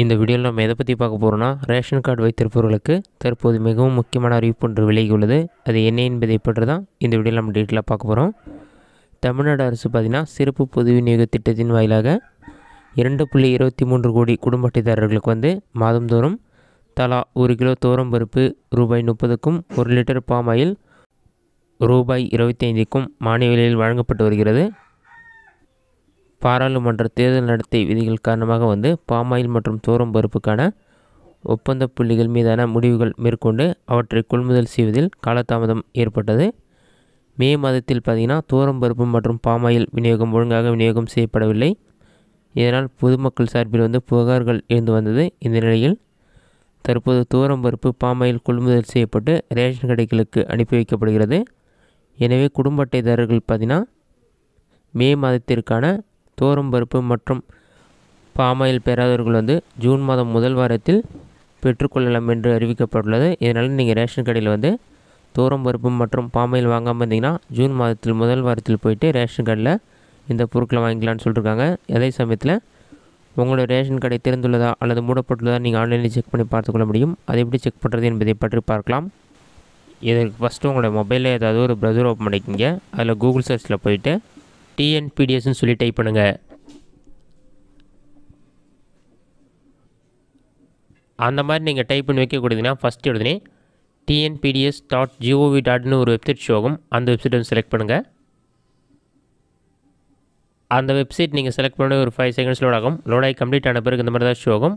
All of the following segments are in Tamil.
இந்த வீடியோவில் நம்ம எதை பற்றி பார்க்க போகிறோம்னா ரேஷன் கார்டு வைத்திருப்பவர்களுக்கு தற்போது மிகவும் முக்கியமான அறிவிப்பு ஒன்று உள்ளது அது என்ன என்பதை பற்றி தான் இந்த வீடியோவில் நம்ம டீட்டெயிலாக பார்க்க போகிறோம் தமிழ்நாடு அரசு பார்த்திங்கன்னா சிறப்பு பொது விநியோக திட்டத்தின் வாயிலாக இரண்டு புள்ளி இருபத்தி மூன்று கோடி குடும்ப அட்டைதாரர்களுக்கு வந்து மாதந்தோறும் தலா ஒரு கிலோ தோரம் பருப்பு ரூபாய் முப்பதுக்கும் ஒரு லிட்டர் பாமாயில் ரூபாய் இருபத்தி ஐந்துக்கும் மானிய விலையில் வழங்கப்பட்டு வருகிறது பாராளுமன்ற தேர்தல் நடத்தை விதிகள் காரணமாக வந்து பாமாயில் மற்றும் தோரம் பருப்புக்கான ஒப்பந்த புள்ளிகள் மீதான முடிவுகள் மேற்கொண்டு அவற்றை கொள்முதல் செய்வதில் காலதாமதம் ஏற்பட்டது மே மாதத்தில் பார்த்திங்கன்னா தோரம் பருப்பு மற்றும் பாமாயில் விநியோகம் ஒழுங்காக விநியோகம் செய்யப்படவில்லை இதனால் பொதுமக்கள் சார்பில் வந்து புகார்கள் எழுந்து வந்தது இந்த நிலையில் தற்போது தூரம் பருப்பு பாமாயில் கொள்முதல் செய்யப்பட்டு ரேஷன் கடைகளுக்கு அனுப்பி வைக்கப்படுகிறது எனவே குடும்ப அட்டைதாரர்கள் பார்த்திங்கன்னா மே மாதத்திற்கான தோரம் பருப்பு மற்றும் பாமாயில் பெறாதவர்கள் வந்து ஜூன் மாதம் முதல் வாரத்தில் பெற்றுக்கொள்ளலாம் என்று அறிவிக்கப்பட்டுள்ளது இதனால் நீங்கள் ரேஷன் கடையில் வந்து தோரம் பருப்பு மற்றும் பாமாயில் வாங்காமல் இருந்தீங்கன்னா ஜூன் மாதத்தில் முதல் வாரத்தில் போயிட்டு ரேஷன் கடையில் இந்த பொருட்களை வாங்கிக்கலான்னு சொல்லியிருக்காங்க அதே சமயத்தில் உங்களோட ரேஷன் கடை திறந்துள்ளதா அல்லது மூடப்பட்டுள்ளதா நீங்கள் ஆன்லைனில் செக் பண்ணி பார்த்துக்கொள்ள முடியும் அதை எப்படி செக் பண்ணுறது என்பதை பற்றி பார்க்கலாம் இதற்கு ஃபஸ்ட்டு உங்களோட மொபைலில் ஏதாவது ஒரு ப்ரௌசர் ஓப்பன் பண்ணிக்கிங்க அதில் கூகுள் சர்ச்சில் போயிட்டு டிஎன்பிடிஎஸ்ன்னு சொல்லி டைப் பண்ணுங்கள் அந்த மாதிரி நீங்கள் டைப் பண்ணி வைக்கக்கூடியதுன்னா ஃபஸ்ட்டு எழுதுனே டிஎன்பிடிஎஸ் டாட் ஜிஓவி டாட்னு ஒரு வெப்சைட் ஷோ ஆகும் அந்த வெப்சைட் வந்து செலக்ட் பண்ணுங்கள் அந்த வெப்சைட் நீங்கள் செலக்ட் பண்ணி ஒரு ஃபைவ் செகண்ட்ஸ் லோட் ஆகும் லோட் ஆகி கம்ப்ளீட் ஆன பிறகு இந்த மாதிரி தான் ஷோ ஆகும்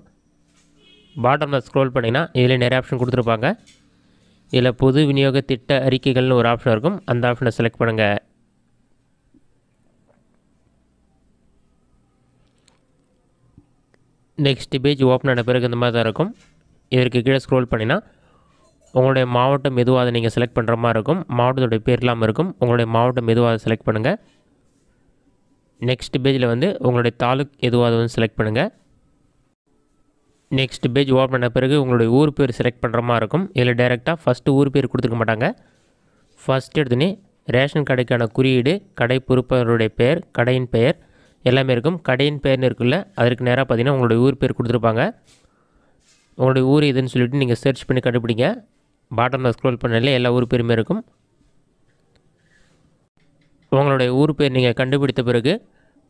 பாட்டமில் ஸ்க்ரோல் பண்ணிங்கன்னா இதில் நிறைய ஆப்ஷன் கொடுத்துருப்பாங்க இதில் பொது விநியோக திட்ட அறிக்கைகள்னு ஒரு ஆப்ஷன் இருக்கும் அந்த ஆப்ஷனை செலக்ட் பண்ணுங்கள் நெக்ஸ்ட் பேஜ் ஓப்பன் ஆன பிறகு இந்த மாதிரி தான் இருக்கும் இதற்கு கீழே ஸ்க்ரோல் பண்ணினா உங்களுடைய மாவட்டம் எதுவாக அதை நீங்கள் செலக்ட் பண்ணுற மாதிரி இருக்கும் மாவட்டத்துடைய பேர் இல்லாமல் இருக்கும் உங்களுடைய மாவட்டம் எதுவாக அதை செலக்ட் பண்ணுங்கள் நெக்ஸ்ட் பேஜில் வந்து உங்களுடைய தாலுக் எதுவாக அதை வந்து செலக்ட் பண்ணுங்கள் நெக்ஸ்ட் பேஜ் ஓப்பன் பண்ண பிறகு உங்களுடைய ஊர் பேர் செலக்ட் பண்ணுற மாதிரி இருக்கும் இதில் டைரெக்டாக ஃபஸ்ட்டு ஊர் பேர் கொடுத்துருக்க மாட்டாங்க ஃபஸ்ட் எடுத்துனே ரேஷன் கடைக்கான குறியீடு கடை பொறுப்பவருடைய பெயர் கடையின் பெயர் எல்லாமே இருக்கும் கடையின் பேர் இருக்குல்ல அதற்கு நேராக பார்த்தீங்கன்னா உங்களுடைய ஊர் பேர் கொடுத்துருப்பாங்க உங்களுடைய ஊர் இதுன்னு சொல்லிவிட்டு நீங்கள் சர்ச் பண்ணி கண்டுபிடிங்க பாட்டமில் ஸ்க்ரோல் பண்ணல எல்லா ஊர் பேருமே இருக்கும் உங்களுடைய ஊர் பேர் நீங்கள் கண்டுபிடித்த பிறகு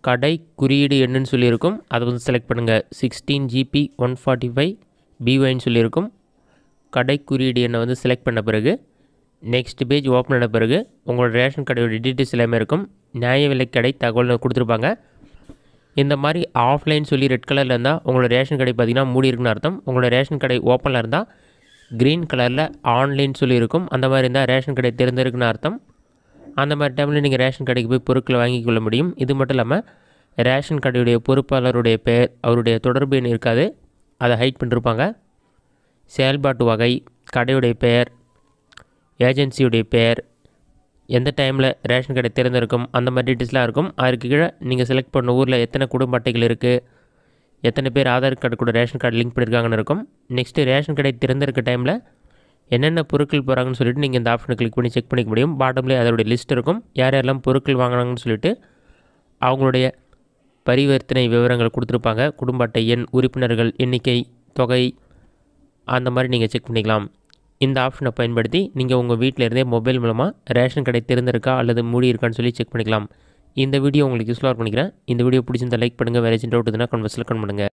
கடை குறியீடு என்னன்னு சொல்லியிருக்கும் அதை வந்து செலக்ட் பண்ணுங்கள் sixteen GB one forty five பிஒன்னு சொல்லியிருக்கும் கடை குறியீடு எண்ணை வந்து செலக்ட் பண்ண பிறகு நெக்ஸ்ட் பேஜ் ஓப்பன் ஆன பிறகு உங்களோட ரேஷன் கடையோட டீட்டெயில்ஸ் எல்லாமே இருக்கும் நியாய விலை கடை தகவல் கொடுத்துருப்பாங்க இந்த மாதிரி ஆஃப்லைன் சொல்லி ரெட் கலரில் இருந்தால் உங்களோட ரேஷன் கடை பார்த்திங்கன்னா மூடி இருக்குன்னு அர்த்தம் உங்களோட ரேஷன் கடை ஓப்பனில் இருந்தால் க்ரீன் கலரில் ஆன்லைன் சொல்லி இருக்கும் அந்த மாதிரி இருந்தால் ரேஷன் கடை திறந்துருக்குன்னு அர்த்தம் அந்த மாதிரி டைமில் நீங்கள் ரேஷன் கடைக்கு போய் பொருட்களை வாங்கிக் கொள்ள முடியும் இது மட்டும் இல்லாமல் ரேஷன் கடையுடைய பொறுப்பாளருடைய பெயர் அவருடைய தொடர்பு எண் இருக்காது அதை ஹைட் பண்ணிருப்பாங்க செயல்பாட்டு வகை கடையுடைய பெயர் ஏஜென்சியுடைய பெயர் எந்த டைமில் ரேஷன் கடை திறந்திருக்கும் அந்த மாதிரி டீட்டெயில்ஸ்லாம் இருக்கும் அதுக்கு கீழே நீங்கள் செலக்ட் பண்ண ஊரில் எத்தனை குடும்ப அட்டைகள் இருக்குது எத்தனை பேர் ஆதார் கார்டு கூட ரேஷன் கார்டு லிங்க் பண்ணியிருக்காங்கன்னு இருக்கும் நெக்ஸ்ட்டு ரேஷன் கடை திறந்திருக்க டைமில் என்னென்ன பொருட்கள் போகிறாங்கன்னு சொல்லிட்டு நீங்கள் இந்த ஆப்ஷனை கிளிக் பண்ணி செக் பண்ணிக்க முடியும் பாட்டம்லேயே அதோடைய லிஸ்ட் இருக்கும் யார் யாரெல்லாம் பொருட்கள் வாங்கினாங்கன்னு சொல்லிட்டு அவங்களுடைய பரிவர்த்தனை விவரங்கள் கொடுத்துருப்பாங்க குடும்ப அட்டை எண் உறுப்பினர்கள் எண்ணிக்கை தொகை அந்த மாதிரி நீங்கள் செக் பண்ணிக்கலாம் இந்த ஆப்ஷனை பயன்படுத்தி நீங்கள் உங்கள் வீட்டில் இருந்தே மொபைல் மூலமாக ரேஷன் கடை திறந்திருக்கா அல்லது மூடி இருக்கான்னு சொல்லி செக் பண்ணிக்கலாம் இந்த வீடியோ உங்களுக்கு யூஸ்ஃபுல்லாக பண்ணிக்கிறேன் இந்த வீடியோ பிடிச்சிருந்தால் லைக் பண்ணுங்கள் வேறு ஏதாச்சும் டவுட் கன்வர்ஸில் கன் பண்ணுங்கள்